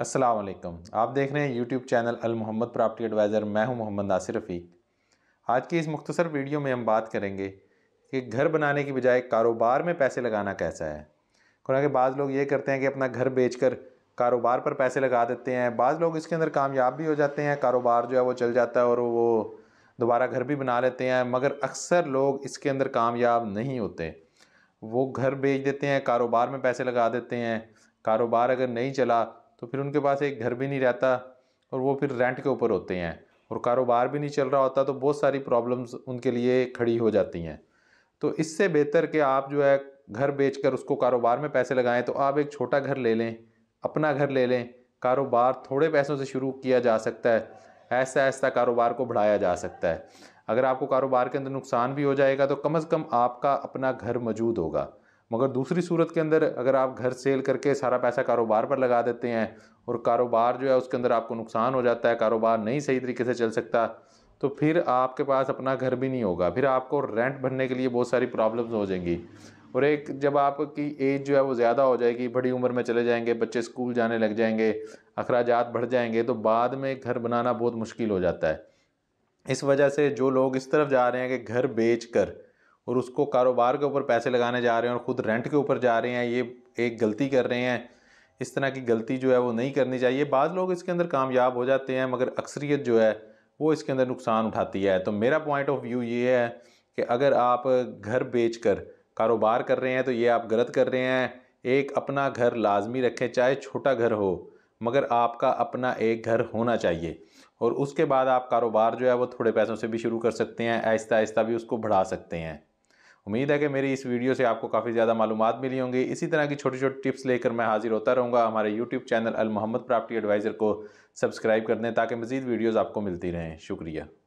असलम आप देख रहे हैं YouTube channel Al Mohammad property adviser मैं हूं मोहम्मद नासिर रफ़ीक आज की इस मुख्तसर वीडियो में हम बात करेंगे कि घर बनाने की बजाय कारोबार में पैसे लगाना कैसा है क्योंकि बाज़ लोग ये करते हैं कि अपना घर बेच कर कारोबार पर पैसे लगा देते हैं बाज़ लोग इसके अंदर कामयाब भी हो जाते हैं कारोबार जो है वो चल जाता है और वो दोबारा घर भी बना लेते हैं मगर अक्सर लोग इसके अंदर कामयाब नहीं होते वो घर बेच देते हैं कारोबार में पैसे लगा देते हैं कारोबार अगर नहीं चला तो फिर उनके पास एक घर भी नहीं रहता और वो फिर रेंट के ऊपर होते हैं और कारोबार भी नहीं चल रहा होता तो बहुत सारी प्रॉब्लम्स उनके लिए खड़ी हो जाती हैं तो इससे बेहतर कि आप जो है घर कर उसको कारोबार में पैसे लगाएं तो आप एक छोटा घर ले लें अपना घर ले लें कारोबार थोड़े पैसों से शुरू किया जा सकता है ऐसा ऐसा कारोबार को बढ़ाया जा सकता है अगर आपको कारोबार के अंदर नुकसान भी हो जाएगा तो कम अज़ कम आपका अपना घर मौजूद होगा मगर दूसरी सूरत के अंदर अगर आप घर सेल करके सारा पैसा कारोबार पर लगा देते हैं और कारोबार जो है उसके अंदर आपको नुकसान हो जाता है कारोबार नहीं सही तरीके से चल सकता तो फिर आपके पास अपना घर भी नहीं होगा फिर आपको रेंट भरने के लिए बहुत सारी प्रॉब्लम्स हो जाएंगी और एक जब आपकी एज जो है वो ज़्यादा हो जाएगी बड़ी उम्र में चले जाएंगे बच्चे स्कूल जाने लग जाएंगे अखराज बढ़ जाएंगे तो बाद में घर बनाना बहुत मुश्किल हो जाता है इस वजह से जो लोग इस तरफ जा रहे हैं कि घर बेच कर और उसको कारोबार के ऊपर पैसे लगाने जा रहे हैं और ख़ुद रेंट के ऊपर जा रहे हैं ये एक गलती कर रहे हैं इस तरह की गलती जो है वो नहीं करनी चाहिए बाद लोग इसके अंदर कामयाब हो जाते हैं मगर अक्सरियत जो है वो इसके अंदर नुकसान उठाती है तो मेरा पॉइंट ऑफ व्यू ये है कि अगर आप घर बेच कर कारोबार कर रहे हैं तो ये आप गलत कर रहे हैं एक अपना घर लाजमी रखें चाहे छोटा घर हो मगर आपका अपना एक घर होना चाहिए और उसके बाद आप कारोबार जो है वो थोड़े पैसों से भी शुरू कर सकते हैं आहिस्ता आहिस्ता भी उसको बढ़ा सकते हैं उम्मीद है कि मेरी इस वीडियो से आपको काफ़ी ज़्यादा मालूम मिली होंगी इसी तरह की छोटी छोटी टिप्स लेकर मैं हाजिर होता रहूँगा हमारे YouTube channel Al Mohammad property adviser को सब्सक्राइब कर दें ताकि मजीद वीडियोज़ आपको मिलती रहें शुक्रिया